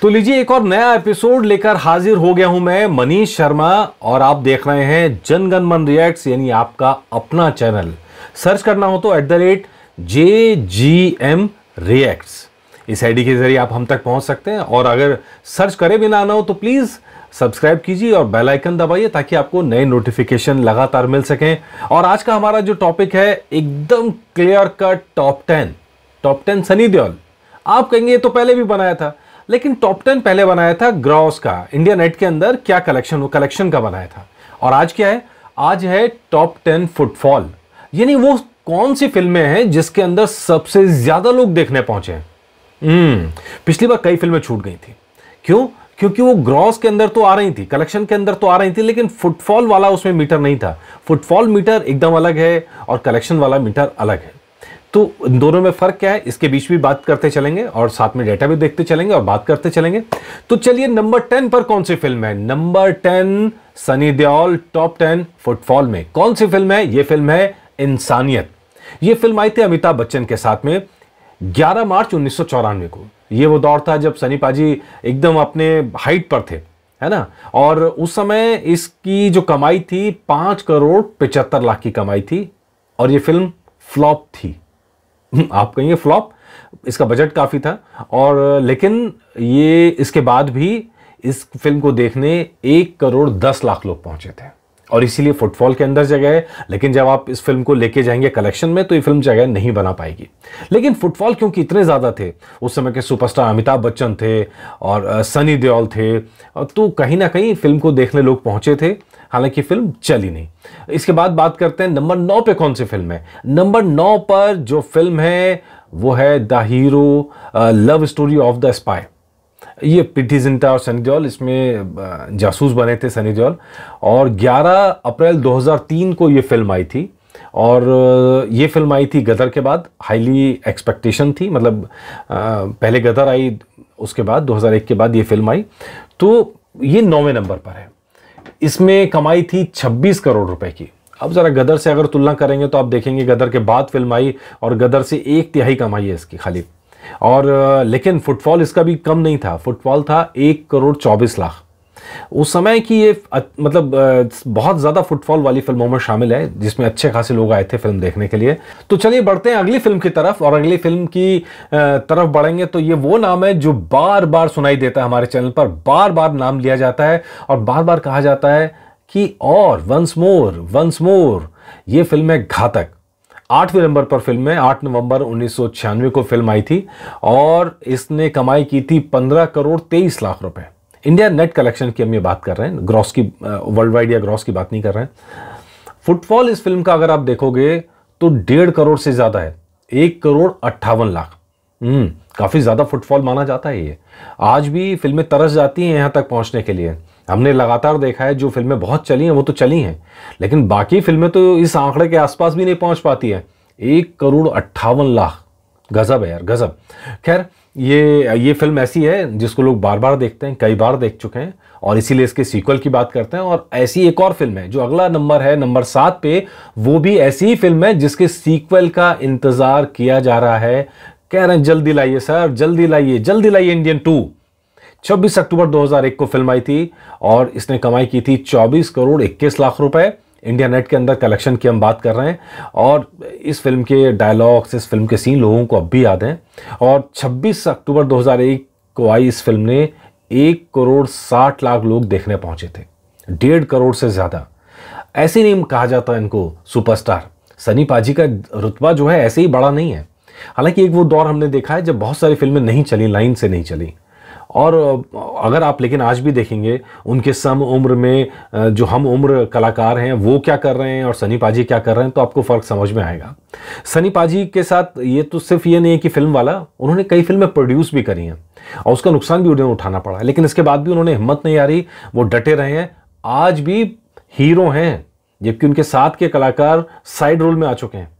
तो लीजिए एक और नया एपिसोड लेकर हाजिर हो गया हूं मैं मनीष शर्मा और आप देख रहे हैं जनगण मन रिएक्ट्स यानी आपका अपना चैनल सर्च करना हो तो at the rate J G M reacts इस आईडी के जरिए आप हम तक पहुंच सकते हैं और अगर सर्च भी ना आना हो तो प्लीज़ सब्सक्राइब कीजिए और बेल आइकन दबाइए ताकि आपको नए नोटिफिकेशन लगातार मिल सकें और आज का हमारा जो टॉपिक है एकदम clear cut top ten top ten Sunny Deol आप कहेंगे तो पहले भी बनाया था लेकिन टॉप टेन पहले बनाया था ग्रॉस का इंडिया नेट के अंदर क्या कलेक्शन वो कलेक्शन का बनाया था और आज क्या है आज है टॉप टेन फुटफॉल यानी वो कौन सी फिल्में हैं जिसके अंदर सबसे ज्यादा लोग देखने पहुंचे हम्म पिछली बार कई फिल्में छूट गई थी क्यों क्योंकि वो ग्रॉस के अंदर तो आ रही थी कलेक्शन के अंदर तो आ रही थी लेकिन फुटफॉल वाला उसमें मीटर नहीं था फुटफॉल मीटर एकदम अलग है और कलेक्शन वाला मीटर अलग है तो इन दोनों में फ़र्क क्या है इसके बीच भी बात करते चलेंगे और साथ में डेटा भी देखते चलेंगे और बात करते चलेंगे तो चलिए नंबर टेन पर कौन सी फिल्म है number ten Sunny Deol top ten footfall में कौन सी फिल्म है यह फिल्म है इंसानियत यह फिल्म आई थी अमिताभ बच्चन के साथ में 11 मार्च उन्नीस को ये वो दौर था जब सनी पाजी एकदम अपने हाइट पर थे है ना और उस समय इसकी जो कमाई थी पांच करोड़ पचहत्तर लाख की कमाई थी और ये फिल्म फ्लॉप थी आप कहेंगे फ्लॉप इसका बजट काफ़ी था और लेकिन ये इसके बाद भी इस फिल्म को देखने एक करोड़ दस लाख लोग पहुंचे थे और इसीलिए फुटफॉल के अंदर जगह है लेकिन जब आप इस फिल्म को लेके जाएंगे कलेक्शन में तो ये फिल्म जगह नहीं बना पाएगी लेकिन फुटफॉल क्योंकि इतने ज़्यादा थे उस समय के सुपरस्टार अमिताभ बच्चन थे और सनी uh, देओल थे तो कहीं ना कहीं फिल्म को देखने लोग पहुंचे थे हालांकि फिल्म चली नहीं इसके बाद बात करते हैं नंबर नौ पे कौन सी फिल्म है नंबर नौ पर जो फिल्म है वो है the hero love story of the spy ये प्रीति जिंटा और सनी देओल इसमें जासूस बने थे सनी देओल और 11 अप्रैल 2003 को ये फिल्म आई थी और ये फिल्म आई थी गदर के बाद हाईली एक्सपेक्टेशन थी मतलब पहले गदर आई उसके बाद 2001 के बाद ये फिल्म आई तो ये नौवें नंबर पर है इसमें कमाई थी 26 करोड़ रुपए की अब ज़रा गदर से अगर तुलना करेंगे तो आप देखेंगे गदर के बाद फिल्म आई और गदर से एक तिहाई कमाई है इसकी खाली और लेकिन फुटफॉल इसका भी कम नहीं था फुटफॉल था एक करोड़ चौबीस लाख उस समय की ये मतलब बहुत ज़्यादा फुटफॉल वाली फिल्मों में शामिल है जिसमें अच्छे खासे लोग आए थे फिल्म देखने के लिए तो चलिए बढ़ते हैं अगली फिल्म की तरफ और अगली फिल्म की तरफ बढ़ेंगे तो ये वो नाम है जो बार बार सुनाई देता है हमारे चैनल पर बार बार नाम लिया जाता है और बार बार कहा जाता है कि और वंस मोर वंस मोर ये फिल्म है घातक आठवें नंबर पर फिल्म है आठ नवंबर उन्नीस को फिल्म आई थी और इसने कमाई की थी पंद्रह करोड़ तेईस लाख रुपए इंडिया नेट कलेक्शन की हम ये बात कर रहे हैं ग्रॉस की वर्ल्ड uh, वाइड या ग्रॉस की बात नहीं कर रहे हैं फुटफॉल इस फिल्म का अगर आप देखोगे तो डेढ़ करोड़ से ज़्यादा है एक करोड़ अट्ठावन लाख हम्म, काफ़ी ज़्यादा फुटफॉल माना जाता है ये आज भी फिल्में तरस जाती हैं यहाँ तक पहुंचने के लिए हमने लगातार देखा है जो फिल्में बहुत चली हैं वो तो चली हैं लेकिन बाकी फिल्में तो इस आंकड़े के आसपास भी नहीं पहुंच पाती हैं एक करोड़ अट्ठावन लाख गज़ब है यार गज़ब खैर ये ये फिल्म ऐसी है जिसको लोग बार बार देखते हैं कई बार देख चुके हैं और इसीलिए इसके सीक्वल की बात करते हैं और ऐसी एक और फिल्म है जो अगला नंबर है नंबर सात पे वो भी ऐसी ही फिल्म है जिसके सीक्वल का इंतज़ार किया जा रहा है कह रहे हैं जल्दी लाइए सर जल्दी लाइए जल्दी लाइए इंडियन टू छब्बीस अक्टूबर 2001 को फिल्म आई थी और इसने कमाई की थी 24 करोड़ 21 लाख रुपए इंडिया नेट के अंदर कलेक्शन की हम बात कर रहे हैं और इस फिल्म के डायलॉग्स इस फिल्म के सीन लोगों को अब भी याद हैं और 26 अक्टूबर 2001 को आई इस फिल्म ने एक करोड़ साठ लाख लोग देखने पहुंचे थे डेढ़ करोड़ से ज़्यादा ऐसे नहीं कहा जाता है इनको सुपरस्टार सनी पाजी का रुतबा जो है ऐसे ही बड़ा नहीं है हालांकि एक वो दौर हमने देखा है जब बहुत सारी फिल्में नहीं चली लाइन से नहीं चली और अगर आप लेकिन आज भी देखेंगे उनके सम उम्र में जो हम उम्र कलाकार हैं वो क्या कर रहे हैं और सनी पाजी क्या कर रहे हैं तो आपको फ़र्क समझ में आएगा सनी पाजी के साथ ये तो सिर्फ ये नहीं है कि फिल्म वाला उन्होंने कई फिल्में प्रोड्यूस भी करी हैं और उसका नुकसान भी उन्हें उठाना पड़ा लेकिन इसके बाद भी उन्होंने हिम्मत नहीं हारी वो डटे रहे हैं आज भी हीरो हैं जबकि उनके साथ के कलाकार साइड रोल में आ चुके हैं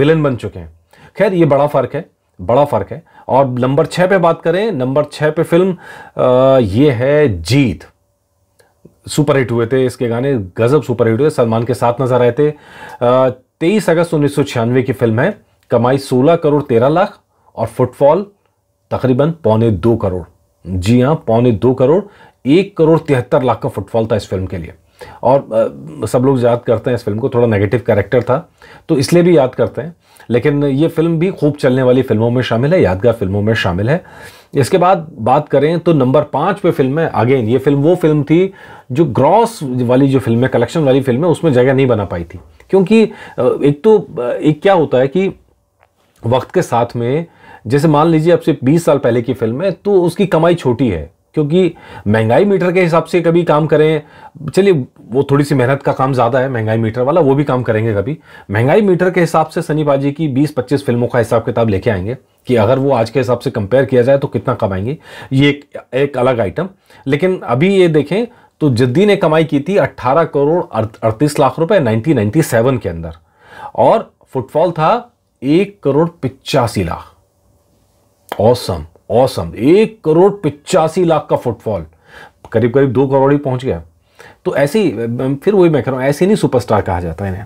विलन बन चुके हैं खैर ये बड़ा फ़र्क है बड़ा फ़र्क है और नंबर छः पे बात करें नंबर छः पे फिल्म आ, ये है जीत सुपर हिट हुए थे इसके गाने गज़ब सुपर हिट हुए सलमान के साथ नज़र आए थे तेईस अगस्त उन्नीस की फिल्म है कमाई सोलह करोड़ तेरह लाख और फुटफॉल तकरीबन पौने दो करोड़ जी हाँ पौने दो करोड़ एक करोड़ तिहत्तर लाख का फुटफॉल था इस फिल्म के लिए और सब लोग याद करते हैं इस फिल्म को थोड़ा नेगेटिव कैरेक्टर था तो इसलिए भी याद करते हैं लेकिन ये फिल्म भी खूब चलने वाली फिल्मों में शामिल है यादगार फिल्मों में शामिल है इसके बाद बात करें तो नंबर पाँच पे फिल्म है अगेन ये फिल्म वो फिल्म थी जो ग्रॉस वाली जो फिल्म है कलेक्शन वाली फिल्म है उसमें जगह नहीं बना पाई थी क्योंकि एक तो एक क्या होता है कि वक्त के साथ में जैसे मान लीजिए आपसे 20 साल पहले की फिल्म है तो उसकी कमाई छोटी है क्योंकि महंगाई मीटर के हिसाब से कभी काम करें चलिए वो थोड़ी सी मेहनत का काम ज़्यादा है महंगाई मीटर वाला वो भी काम करेंगे कभी महंगाई मीटर के हिसाब से सनी बाजी की 20-25 फिल्मों का हिसाब किताब लेके आएंगे कि अगर वो आज के हिसाब से कंपेयर किया जाए तो कितना कमाएंगे ये एक, एक अलग आइटम लेकिन अभी ये देखें तो जिद्दी ने कमाई की थी 18 करोड़ अड़तीस लाख रुपए 1997 के अंदर और फुटफॉल था एक करोड़ पिचासी लाख औसम ऑसम एक करोड़ पिचासी लाख का फुटफॉल करीब करीब दो करोड़ ही पहुंच गया तो ऐसे ही फिर वही मैं कह रहा हूँ ऐसे नहीं सुपरस्टार कहा जाता है इन्हें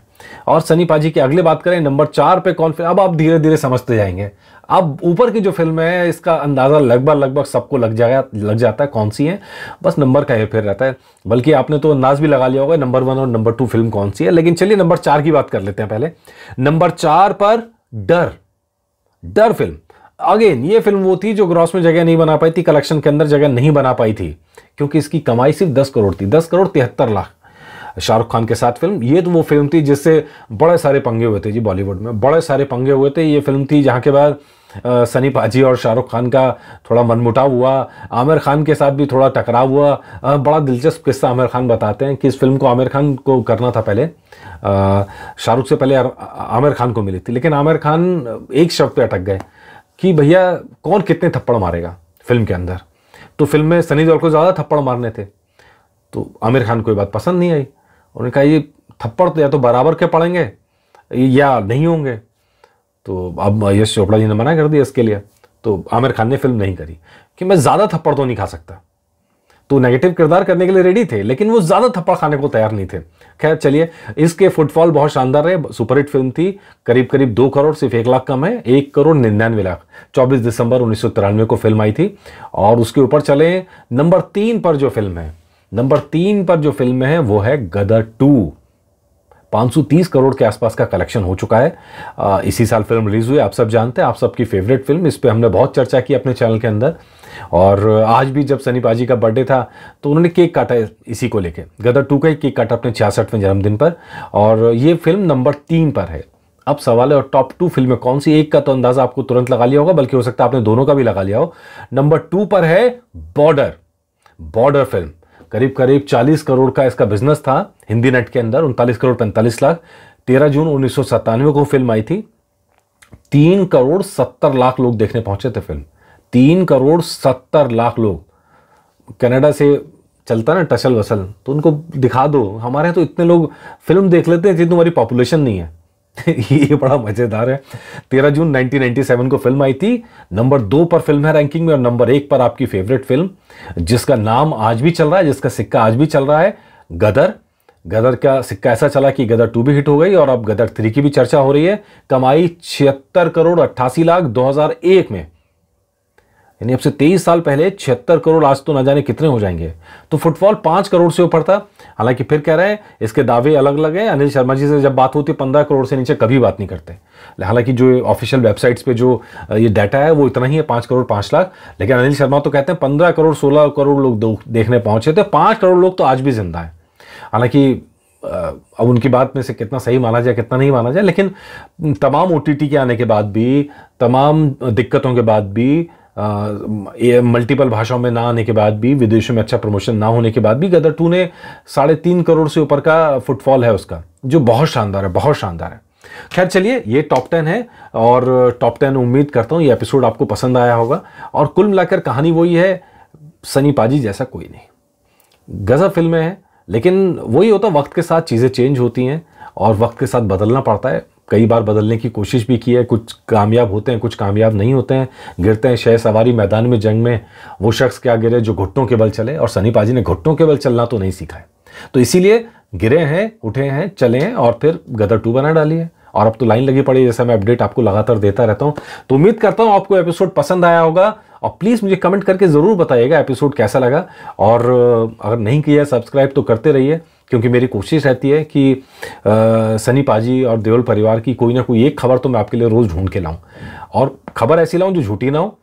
और सनी पाजी की अगले बात करें नंबर चार पे कौन फिल्म अब आप धीरे धीरे समझते जाएंगे अब ऊपर की जो फिल्म है इसका अंदाज़ा लगभग लगभग सबको लग जाएगा लग जाता है कौन सी है बस नंबर का फिर रहता है बल्कि आपने तो अंदाज भी लगा लिया होगा नंबर वन और नंबर टू फिल्म कौन सी है लेकिन चलिए नंबर चार की बात कर लेते हैं पहले नंबर चार पर डर डर फिल्म अगेन ये फिल्म वो थी जो ग्रॉस में जगह नहीं बना पाई थी कलेक्शन के अंदर जगह नहीं बना पाई थी क्योंकि इसकी कमाई सिर्फ दस करोड़ थी दस करोड़ तिहत्तर लाख शाहरुख खान के साथ फिल्म ये तो वो फिल्म थी जिससे बड़े सारे पंगे हुए थे जी बॉलीवुड में बड़े सारे पंगे हुए थे ये फिल्म थी जहाँ के बाद सनी पाजी और शाहरुख खान का थोड़ा मनमुटाव हुआ आमिर खान के साथ भी थोड़ा टकराव हुआ बड़ा दिलचस्प किस्सा आमिर खान बताते हैं कि इस फिल्म को आमिर खान को करना था पहले शाहरुख से पहले आमिर खान को मिली थी लेकिन आमिर खान एक शब्द पे अटक गए कि भैया कौन कितने थप्पड़ मारेगा फिल्म के अंदर तो फिल्म में सनी देओल को ज़्यादा थप्पड़ मारने थे तो आमिर खान को ये बात पसंद नहीं आई उन्होंने कहा ये थप्पड़ तो या तो बराबर के पड़ेंगे या नहीं होंगे तो अब यश चोपड़ा जी ने मना कर दिया इसके लिए तो आमिर खान ने फिल्म नहीं करी कि मैं ज़्यादा थप्पड़ तो नहीं खा सकता तो नेगेटिव किरदार करने के लिए रेडी थे लेकिन वो ज़्यादा थप्पड़ खाने को तैयार नहीं थे खैर चलिए इसके फुटफॉल बहुत शानदार रहे सुपरहिट फिल्म थी करीब करीब दो करोड़ सिर्फ एक लाख कम है एक करोड़ निन्यानवे लाख चौबीस दिसंबर उन्नीस को फिल्म आई थी और उसके ऊपर चले नंबर तीन पर जो फिल्म है नंबर तीन पर जो फिल्म है वो है गदर टू 530 करोड़ के आसपास का कलेक्शन हो चुका है आ, इसी साल फिल्म रिलीज़ हुई आप सब जानते हैं आप सबकी फेवरेट फिल्म इस पर हमने बहुत चर्चा की अपने चैनल के अंदर और आज भी जब सनी पाजी का बर्थडे था तो उन्होंने केक काटा इसी को लेके गदर टू का ही केक काटा अपने छियासठवें जन्मदिन पर और ये फिल्म नंबर तीन पर है अब सवाल है और टॉप टू फिल्म में कौन सी एक का तो अंदाज़ा आपको तुरंत लगा लिया होगा बल्कि हो सकता है आपने दोनों का भी लगा लिया हो नंबर टू पर है बॉर्डर बॉर्डर फिल्म करीब करीब 40 करोड़ का इसका बिजनेस था हिंदी नेट के अंदर उनतालीस करोड़ पैंतालीस लाख 13 जून उन्नीस को फिल्म आई थी तीन करोड़ सत्तर लाख लोग देखने पहुंचे थे फिल्म तीन करोड़ सत्तर लाख लोग कनाडा से चलता ना टसल वसल तो उनको दिखा दो हमारे यहाँ तो इतने लोग फिल्म देख लेते हैं जितनी हमारी पॉपुलेशन नहीं है ये बड़ा मज़ेदार है तेरह जून 1997 को फिल्म आई थी नंबर दो पर फिल्म है रैंकिंग में और नंबर एक पर आपकी फेवरेट फिल्म जिसका नाम आज भी चल रहा है जिसका सिक्का आज भी चल रहा है गदर गदर का सिक्का ऐसा चला कि गदर टू भी हिट हो गई और अब गदर थ्री की भी चर्चा हो रही है कमाई छिहत्तर करोड़ अट्ठासी लाख 2001 में यानी अब से तेईस साल पहले छिहत्तर करोड़ आज तो ना जाने कितने हो जाएंगे तो फुटबॉल पांच करोड़ से ऊपर था हालांकि फिर कह रहे हैं इसके दावे अलग अलग हैं अनिल शर्मा जी से जब बात होती है पंद्रह करोड़ से नीचे कभी बात नहीं करते हालांकि जो ऑफिशियल वेबसाइट्स पे जो ये डाटा है वो इतना ही है पाँच करोड़ पाँच लाख लेकिन अनिल शर्मा तो कहते हैं पंद्रह करोड़ सोलह करोड़ लोग देखने पहुंचे थे पाँच करोड़ लोग तो आज भी जिंदा हैं हालांकि अब उनकी बात में से कितना सही माना जाए कितना नहीं माना जाए लेकिन तमाम ओ के आने के बाद भी तमाम दिक्कतों के बाद भी मल्टीपल भाषाओं में ना आने के बाद भी विदेशों में अच्छा प्रमोशन ना होने के बाद भी गदर टू ने साढ़े तीन करोड़ से ऊपर का फुटफॉल है उसका जो बहुत शानदार है बहुत शानदार है खैर चलिए ये टॉप टेन है और टॉप टेन उम्मीद करता हूँ ये एपिसोड आपको पसंद आया होगा और कुल मिलाकर कहानी वही है सनी पाजी जैसा कोई नहीं गज़ब फिल्में हैं लेकिन वही होता वक्त के साथ चीज़ें चेंज होती हैं और वक्त के साथ बदलना पड़ता है कई बार बदलने की कोशिश भी की है कुछ कामयाब होते हैं कुछ कामयाब नहीं होते हैं गिरते हैं शह सवारी मैदान में जंग में वो शख्स क्या गिरे जो घुट्टों के बल चले और सनी पाजी ने घुट्टों के बल चलना तो नहीं सीखा है तो इसीलिए गिरे हैं उठे हैं चले हैं और फिर गदर टू बना डाली है और अब तो लाइन लगी पड़ी है जैसा मैं अपडेट आपको लगातार देता रहता हूँ तो उम्मीद करता हूँ आपको एपिसोड पसंद आया होगा और प्लीज़ मुझे कमेंट करके ज़रूर बताइएगा एपिसोड कैसा लगा और अगर नहीं किया सब्सक्राइब तो करते रहिए क्योंकि मेरी कोशिश रहती है कि सनी पाजी और देवल परिवार की कोई ना कोई एक खबर तो मैं आपके लिए रोज़ ढूंढ के लाऊं और खबर ऐसी लाऊं जो झूठी ना हो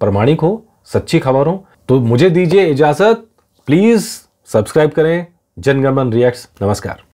प्रमाणिक हो सच्ची खबर हो तो मुझे दीजिए इजाज़त प्लीज़ सब्सक्राइब करें जनगणमन रिएक्ट्स नमस्कार